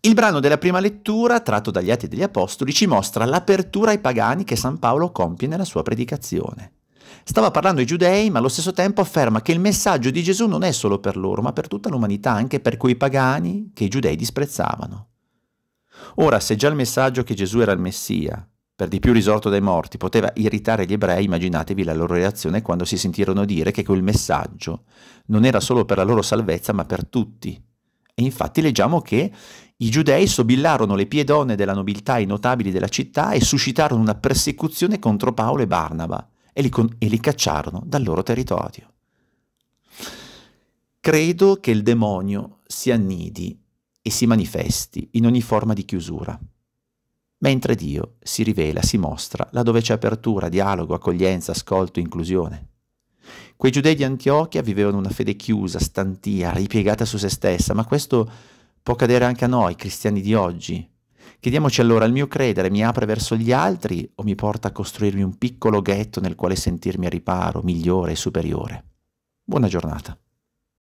Il brano della prima lettura, tratto dagli Atti degli Apostoli, ci mostra l'apertura ai pagani che San Paolo compie nella sua predicazione. Stava parlando ai giudei, ma allo stesso tempo afferma che il messaggio di Gesù non è solo per loro, ma per tutta l'umanità, anche per quei pagani che i giudei disprezzavano. Ora, se già il messaggio che Gesù era il Messia, per di più risorto dai morti, poteva irritare gli ebrei, immaginatevi la loro reazione quando si sentirono dire che quel messaggio non era solo per la loro salvezza, ma per tutti, e infatti leggiamo che i giudei sobillarono le pie donne della nobiltà e i notabili della città e suscitarono una persecuzione contro Paolo e Barnaba e li, con- e li cacciarono dal loro territorio. Credo che il demonio si annidi e si manifesti in ogni forma di chiusura, mentre Dio si rivela, si mostra laddove c'è apertura, dialogo, accoglienza, ascolto, inclusione. Quei giudei di Antiochia vivevano una fede chiusa, stantia, ripiegata su se stessa, ma questo può cadere anche a noi, cristiani di oggi. Chiediamoci allora, il mio credere mi apre verso gli altri o mi porta a costruirmi un piccolo ghetto nel quale sentirmi a riparo, migliore e superiore? Buona giornata.